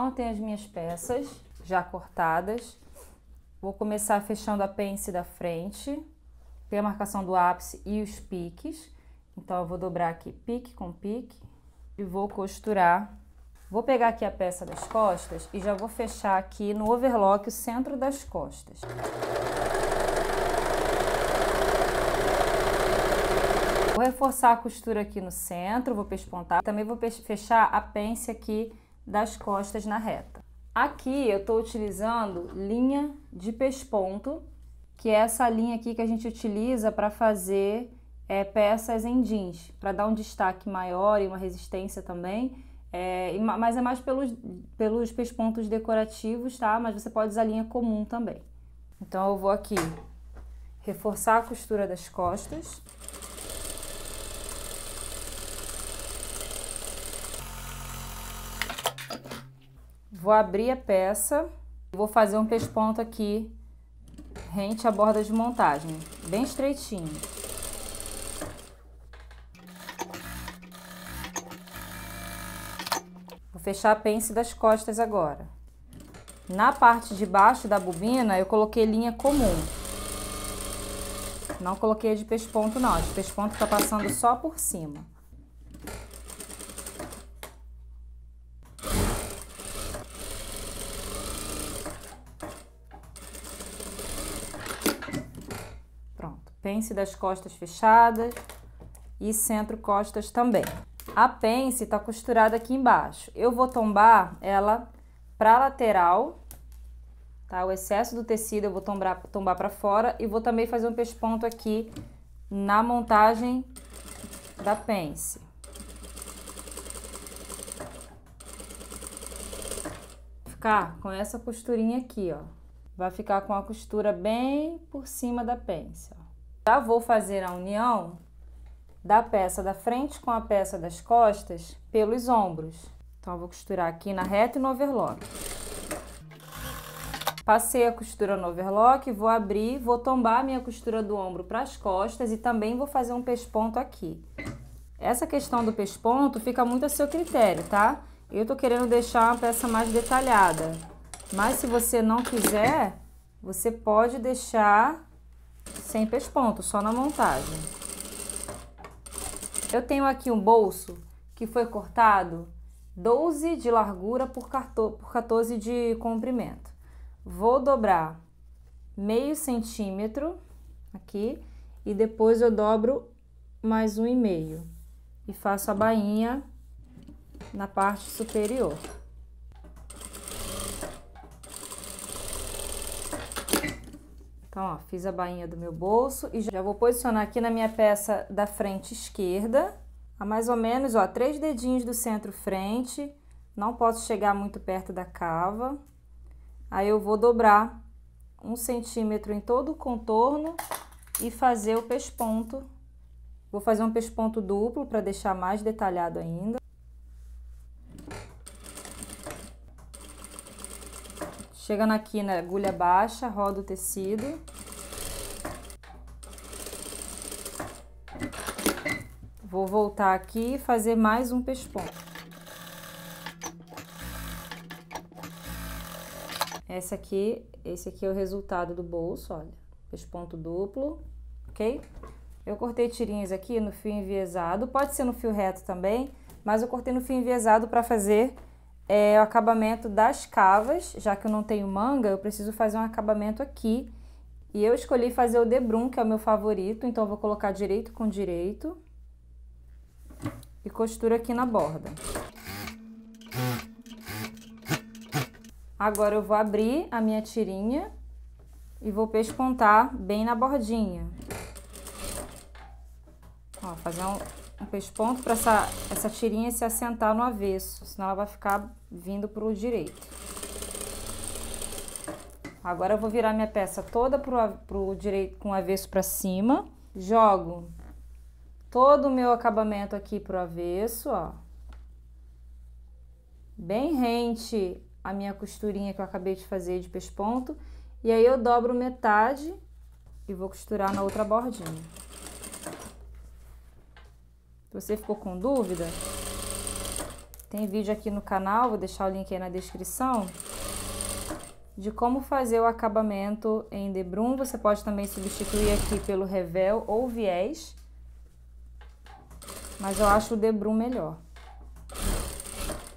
Então, tenho as minhas peças já cortadas. Vou começar fechando a pence da frente, tem a marcação do ápice e os piques. Então, eu vou dobrar aqui pique com pique e vou costurar. Vou pegar aqui a peça das costas e já vou fechar aqui no overlock o centro das costas. Vou reforçar a costura aqui no centro, vou pespontar. Também vou fechar a pence aqui das costas na reta. Aqui eu estou utilizando linha de pesponto, que é essa linha aqui que a gente utiliza para fazer é, peças em jeans, para dar um destaque maior e uma resistência também. É, mas é mais pelos, pelos pespontos decorativos, tá? Mas você pode usar linha comum também. Então eu vou aqui reforçar a costura das costas. Vou abrir a peça e vou fazer um pesponto aqui rente à borda de montagem, bem estreitinho. Vou fechar a pence das costas agora. Na parte de baixo da bobina, eu coloquei linha comum. Não coloquei de pesponto não, de pesponto tá passando só por cima. pence das costas fechadas e centro costas também. A pence está costurada aqui embaixo. Eu vou tombar ela para lateral, tá? O excesso do tecido eu vou tombar, tombar para fora e vou também fazer um pesponto aqui na montagem da pence. Ficar com essa costurinha aqui, ó. Vai ficar com a costura bem por cima da pence, ó. Já vou fazer a união da peça da frente com a peça das costas pelos ombros. Então, vou costurar aqui na reta e no overlock. Passei a costura no overlock, vou abrir, vou tombar a minha costura do ombro para as costas e também vou fazer um pesponto aqui. Essa questão do pesponto fica muito a seu critério, tá? Eu tô querendo deixar uma peça mais detalhada, mas se você não quiser, você pode deixar sem pesponto, só na montagem. Eu tenho aqui um bolso que foi cortado 12 de largura por 14 de comprimento. Vou dobrar meio centímetro aqui e depois eu dobro mais um e meio e faço a bainha na parte superior. Então, ó, fiz a bainha do meu bolso e já vou posicionar aqui na minha peça da frente esquerda, a mais ou menos, ó, três dedinhos do centro frente. Não posso chegar muito perto da cava. Aí eu vou dobrar um centímetro em todo o contorno e fazer o pesponto. Vou fazer um pesponto duplo para deixar mais detalhado ainda. Chegando aqui na agulha baixa, rodo o tecido. Vou voltar aqui e fazer mais um pesponto. Essa aqui, esse aqui é o resultado do bolso, olha. Pesponto duplo, ok? Eu cortei tirinhas aqui no fio enviesado, pode ser no fio reto também, mas eu cortei no fio enviesado para fazer é, o acabamento das cavas, já que eu não tenho manga, eu preciso fazer um acabamento aqui. E eu escolhi fazer o debrum, que é o meu favorito, então vou colocar direito com direito e costura aqui na borda. Agora eu vou abrir a minha tirinha e vou pespontar bem na bordinha. Ó, fazer um, um pesponto para essa, essa tirinha se assentar no avesso, senão ela vai ficar vindo para o direito. Agora eu vou virar minha peça toda pro, pro direito com o avesso para cima, jogo todo o meu acabamento aqui pro avesso, ó. Bem rente a minha costurinha que eu acabei de fazer de pesponto. E aí eu dobro metade e vou costurar na outra bordinha. Se você ficou com dúvida, tem vídeo aqui no canal, vou deixar o link aí na descrição, de como fazer o acabamento em debrum. Você pode também substituir aqui pelo revel ou viés. Mas eu acho o debrum melhor.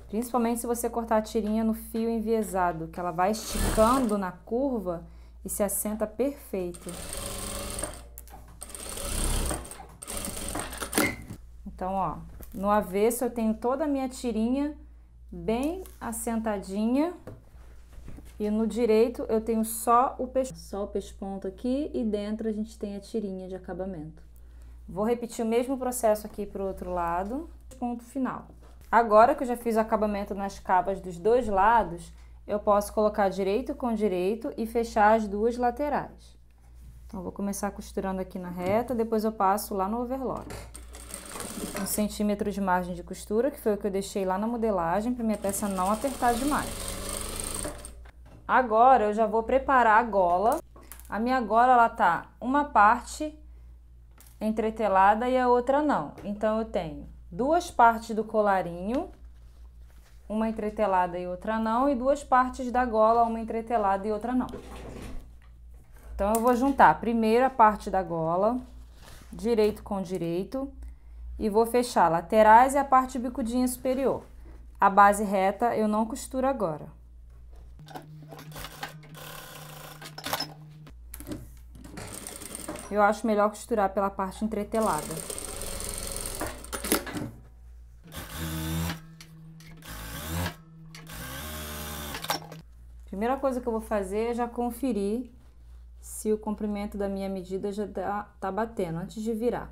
Principalmente se você cortar a tirinha no fio enviesado, que ela vai esticando na curva e se assenta perfeito. Então, ó, no avesso eu tenho toda a minha tirinha bem assentadinha. E no direito eu tenho só o peixe, só o peixe ponto aqui e dentro a gente tem a tirinha de acabamento. Vou repetir o mesmo processo aqui para o outro lado, ponto final. Agora que eu já fiz o acabamento nas capas dos dois lados, eu posso colocar direito com direito e fechar as duas laterais. Então, vou começar costurando aqui na reta, depois eu passo lá no overlock. Um centímetro de margem de costura, que foi o que eu deixei lá na modelagem, para minha peça não apertar demais. Agora, eu já vou preparar a gola. A minha gola, ela tá uma parte entretelada e a outra não. Então eu tenho duas partes do colarinho, uma entretelada e outra não, e duas partes da gola, uma entretelada e outra não. Então eu vou juntar primeiro a parte da gola, direito com direito, e vou fechar laterais e a parte bicudinha superior. A base reta eu não costuro agora. Eu acho melhor costurar pela parte entretelada. Primeira coisa que eu vou fazer é já conferir se o comprimento da minha medida já tá, tá batendo antes de virar.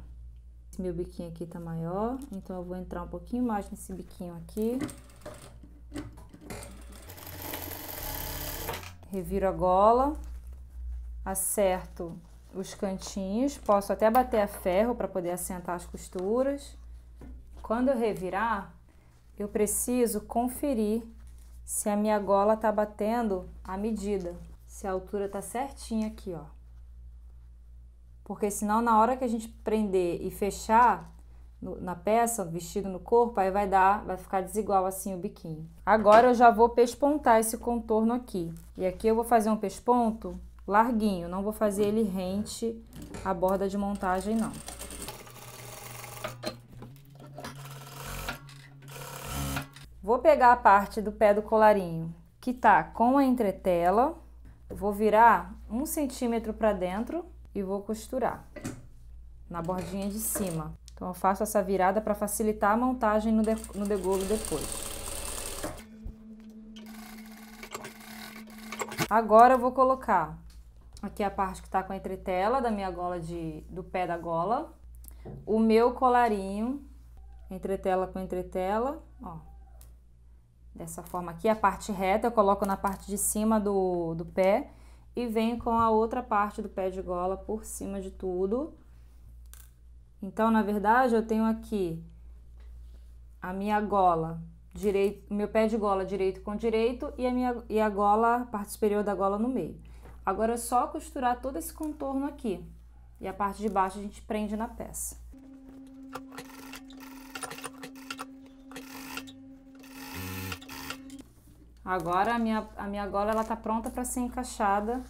Esse meu biquinho aqui tá maior, então eu vou entrar um pouquinho mais nesse biquinho aqui. Reviro a gola, acerto os cantinhos, posso até bater a ferro para poder assentar as costuras. Quando eu revirar, eu preciso conferir se a minha gola tá batendo a medida, se a altura tá certinha aqui, ó. Porque senão na hora que a gente prender e fechar no, na peça, vestido no corpo, aí vai dar, vai ficar desigual assim o biquinho. Agora eu já vou pespontar esse contorno aqui. E aqui eu vou fazer um pesponto larguinho, não vou fazer ele rente à borda de montagem não. Vou pegar a parte do pé do colarinho que tá com a entretela, vou virar um centímetro para dentro e vou costurar na bordinha de cima. Então eu faço essa virada para facilitar a montagem no, de, no degolo depois. Agora eu vou colocar Aqui é a parte que tá com a entretela da minha gola de, do pé da gola. O meu colarinho, entretela com entretela, ó. Dessa forma aqui, a parte reta eu coloco na parte de cima do, do pé e venho com a outra parte do pé de gola por cima de tudo. Então, na verdade, eu tenho aqui a minha gola direito, meu pé de gola direito com direito e a minha e a gola, a parte superior da gola no meio. Agora é só costurar todo esse contorno aqui. E a parte de baixo a gente prende na peça. Agora a minha, a minha gola ela tá pronta para ser encaixada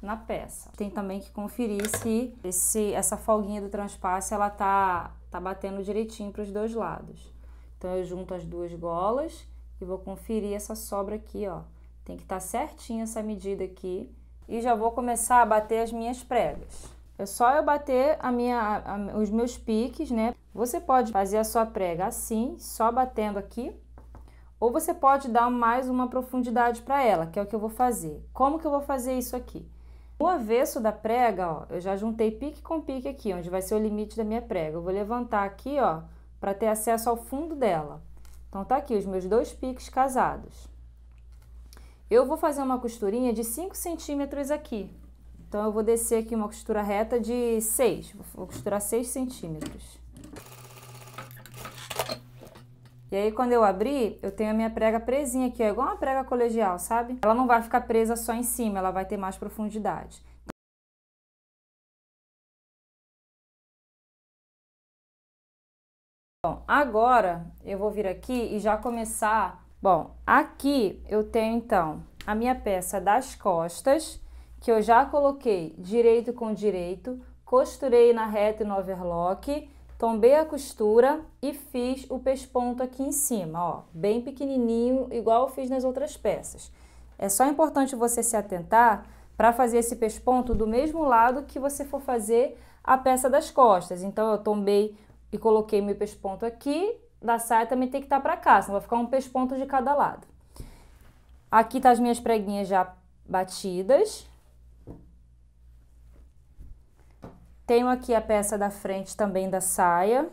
na peça. Tem também que conferir se esse, essa folguinha do transpasse ela tá, tá batendo direitinho para os dois lados. Então eu junto as duas golas e vou conferir essa sobra aqui, ó. Tem que estar tá certinho essa medida aqui e já vou começar a bater as minhas pregas. É só eu bater a minha, a, os meus piques, né? Você pode fazer a sua prega assim, só batendo aqui, ou você pode dar mais uma profundidade para ela, que é o que eu vou fazer. Como que eu vou fazer isso aqui? No avesso da prega, ó, eu já juntei pique com pique aqui, onde vai ser o limite da minha prega. Eu vou levantar aqui, ó, para ter acesso ao fundo dela. Então, tá aqui os meus dois piques casados. Eu vou fazer uma costurinha de 5 centímetros aqui. Então, eu vou descer aqui uma costura reta de 6. Vou costurar 6 centímetros. E aí, quando eu abrir, eu tenho a minha prega presinha aqui, ó, igual uma prega colegial, sabe? Ela não vai ficar presa só em cima, ela vai ter mais profundidade. Bom, agora eu vou vir aqui e já começar Bom, aqui eu tenho então a minha peça das costas, que eu já coloquei direito com direito, costurei na reta e no overlock, tombei a costura e fiz o pesponto aqui em cima, ó, bem pequenininho, igual eu fiz nas outras peças. É só importante você se atentar para fazer esse pesponto do mesmo lado que você for fazer a peça das costas. Então, eu tombei e coloquei meu pesponto aqui da saia também tem que estar tá para cá, senão vai ficar um pesponto de cada lado. Aqui tá as minhas preguinhas já batidas. Tenho aqui a peça da frente também da saia.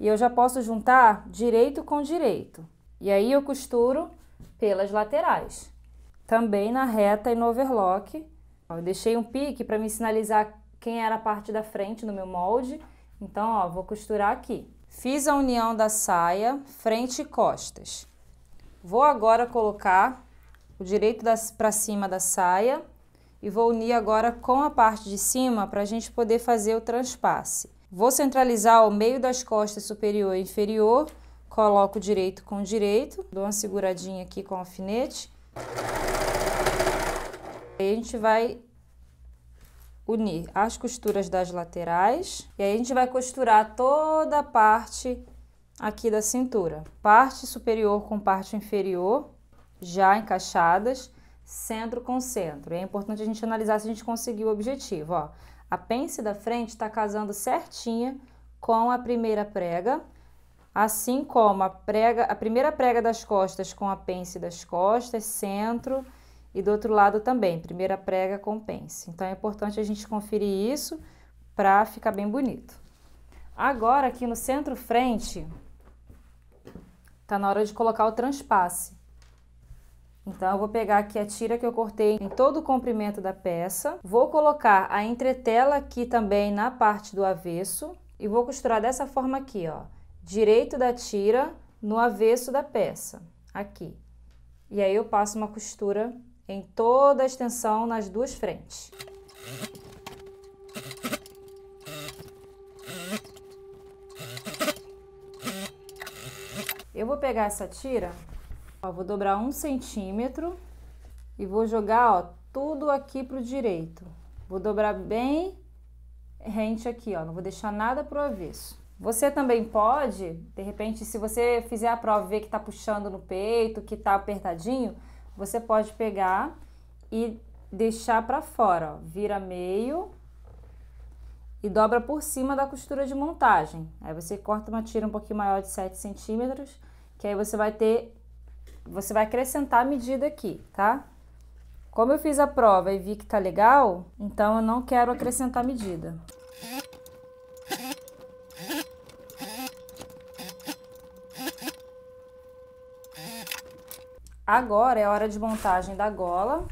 E eu já posso juntar direito com direito. E aí eu costuro pelas laterais. Também na reta e no overlock. eu deixei um pique para me sinalizar quem era a parte da frente no meu molde. Então, ó, vou costurar aqui. Fiz a união da saia, frente e costas. Vou agora colocar o direito para cima da saia e vou unir agora com a parte de cima para a gente poder fazer o transpasse. Vou centralizar o meio das costas superior e inferior, coloco direito com direito, dou uma seguradinha aqui com o alfinete. E a gente vai unir as costuras das laterais e aí a gente vai costurar toda a parte aqui da cintura, parte superior com parte inferior já encaixadas, centro com centro. É importante a gente analisar se a gente conseguiu o objetivo, ó. A pence da frente está casando certinha com a primeira prega, assim como a prega, a primeira prega das costas com a pence das costas, centro, e do outro lado também, primeira prega, compense. Então é importante a gente conferir isso para ficar bem bonito. Agora aqui no centro frente, tá na hora de colocar o transpasse. Então eu vou pegar aqui a tira que eu cortei em todo o comprimento da peça, vou colocar a entretela aqui também na parte do avesso e vou costurar dessa forma aqui, ó, direito da tira no avesso da peça, aqui. E aí eu passo uma costura em toda a extensão nas duas frentes. Eu vou pegar essa tira, ó, vou dobrar um centímetro e vou jogar ó, tudo aqui pro direito. Vou dobrar bem rente aqui, ó, não vou deixar nada pro avesso. Você também pode, de repente, se você fizer a prova e ver que tá puxando no peito, que tá apertadinho, você pode pegar e deixar para fora, ó. vira meio e dobra por cima da costura de montagem. Aí você corta uma tira um pouquinho maior de 7 centímetros, que aí você vai ter, você vai acrescentar a medida aqui, tá? Como eu fiz a prova e vi que tá legal, então eu não quero acrescentar medida. Agora é a hora de montagem da gola.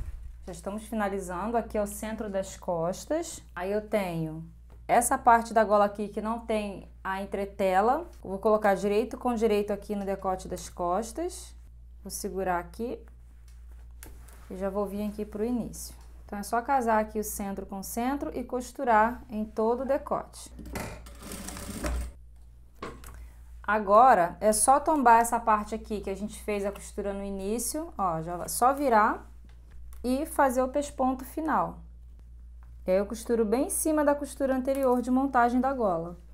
Já estamos finalizando. Aqui é o centro das costas. Aí eu tenho essa parte da gola aqui que não tem a entretela. Vou colocar direito com direito aqui no decote das costas. Vou segurar aqui. E já vou vir aqui para o início. Então, é só casar aqui o centro com o centro e costurar em todo o decote. Agora, é só tombar essa parte aqui que a gente fez a costura no início, ó, já só virar e fazer o pesponto final. E aí, eu costuro bem em cima da costura anterior de montagem da gola.